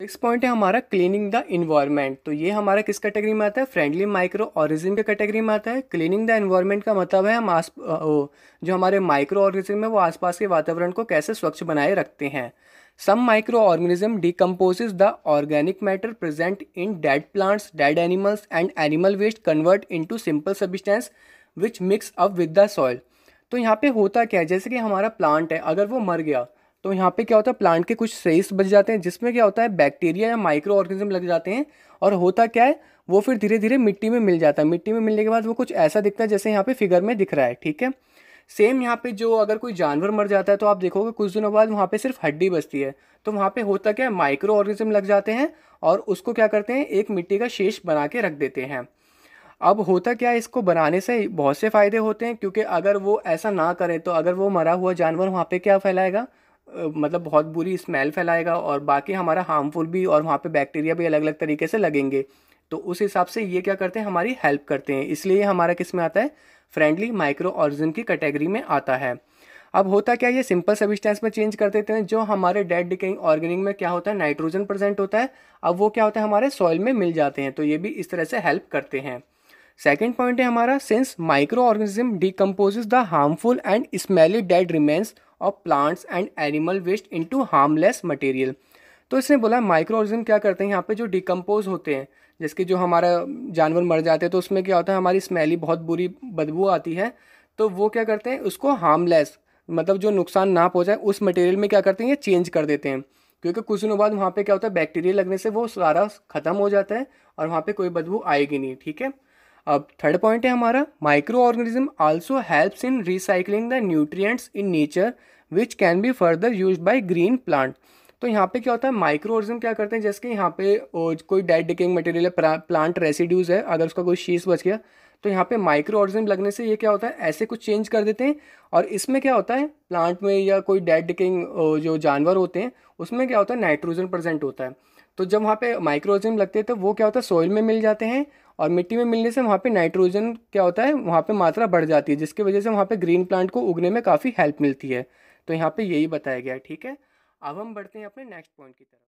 six point है हमारा cleaning the environment तो ये हमारा किस कैटेगरी में आता है फ्रेंडली माइक्रो ऑर्गेनिज्म के कैटेगरी में आता है क्लीनिंग द इन्वायरमेंट का मतलब है हम आस जो हमारे माइक्रो ऑर्गेनिज्म है वो आसपास के वातावरण को कैसे स्वच्छ बनाए रखते हैं some micro organism decomposes the organic matter present in dead plants dead animals and animal waste convert into simple substance which mix up with the soil तो यहाँ पे होता क्या है जैसे कि हमारा प्लांट है अगर वो मर गया तो यहाँ पे क्या होता है प्लांट के कुछ सेल्स बच जाते हैं जिसमें क्या होता है बैक्टीरिया या माइक्रो ऑर्गेनिज्म लग जाते हैं और होता क्या है वो फिर धीरे धीरे मिट्टी में मिल जाता है मिट्टी में मिलने के बाद वो कुछ ऐसा दिखता है जैसे यहाँ पे फिगर में दिख रहा है ठीक है सेम यहाँ पे जो अगर कोई जानवर मर जाता है तो आप देखोगे कुछ दिनों बाद वहाँ पे सिर्फ हड्डी बचती है तो वहाँ पे होता क्या है माइक्रो ऑर्गेनिज्म लग जाते हैं और उसको क्या करते हैं एक मिट्टी का शेष बना के रख देते हैं अब होता क्या है इसको बनाने से बहुत से फ़ायदे होते हैं क्योंकि अगर वो ऐसा ना करें तो अगर वो मरा हुआ जानवर वहाँ पर क्या फैलाएगा मतलब बहुत बुरी स्मेल फैलाएगा और बाकी हमारा हार्मफुल भी और वहाँ पे बैक्टीरिया भी अलग अलग तरीके से लगेंगे तो उस हिसाब से ये क्या करते हैं हमारी हेल्प करते हैं इसलिए हमारा किस में आता है फ्रेंडली माइक्रो ऑर्गेनिज्म की कैटेगरी में आता है अब होता क्या ये सिंपल सबिस्टेंस में चेंज कर देते हैं जो हमारे डेड डिकेइंग ऑर्गेनिक में क्या होता है नाइट्रोजन प्रेजेंट होता है अब वो क्या होता है हमारे सॉइल में मिल जाते हैं तो ये भी इस तरह से हेल्प करते हैं सेकेंड पॉइंट है हमारा since micro organism decompose the harmful and smelly dead remains of plants and animal waste into harmless material तो इसने बोला माइक्रो ऑर्गेनिज्म क्या करते हैं यहाँ पे जो डिकम्पोज होते हैं जैसे कि जो हमारा जानवर मर जाते हैं तो उसमें क्या होता है हमारी स्मेली बहुत बुरी बदबू आती है तो वो क्या करते हैं उसको हार्मलेस मतलब जो नुकसान ना पहुँचाए उस मटेरियल में क्या करते हैं ये चेंज कर देते हैं क्योंकि कुछ दिनों बाद वहाँ पे क्या होता है बैक्टीरिया लगने से वो सारा ख़त्म हो जाता है और वहाँ पे कोई बदबू आएगी नहीं ठीक है अब थर्ड पॉइंट है हमारा micro organism also helps in recycling the nutrients in nature which can be further use by green plant तो यहाँ पे क्या होता है माइक्रो ऑर्गेनिज्म क्या करते हैं जैसे कि यहाँ पे कोई डेड डिकिंग मटेरियल है प्लांट रेसिड्यूज है अगर उसका कोई शीश बच गया तो यहाँ पे माइक्रो ऑर्गेनिज्म लगने से ये क्या होता है ऐसे कुछ चेंज कर देते हैं और इसमें क्या होता है प्लांट में या कोई डेड डिकिंग जो जानवर होते हैं उसमें क्या होता है नाइट्रोजन प्रजेंट होता है तो जब वहाँ पे माइक्रोजन लगते हैं तो वो क्या होता है सॉइल में मिल जाते हैं और मिट्टी में मिलने से वहाँ पे नाइट्रोजन क्या होता है वहाँ पे मात्रा बढ़ जाती है जिसकी वजह से वहाँ पे ग्रीन प्लांट को उगने में काफ़ी हेल्प मिलती है तो यहाँ पे यही बताया गया ठीक है अब हम बढ़ते हैं अपने नेक्स्ट पॉइंट की तरफ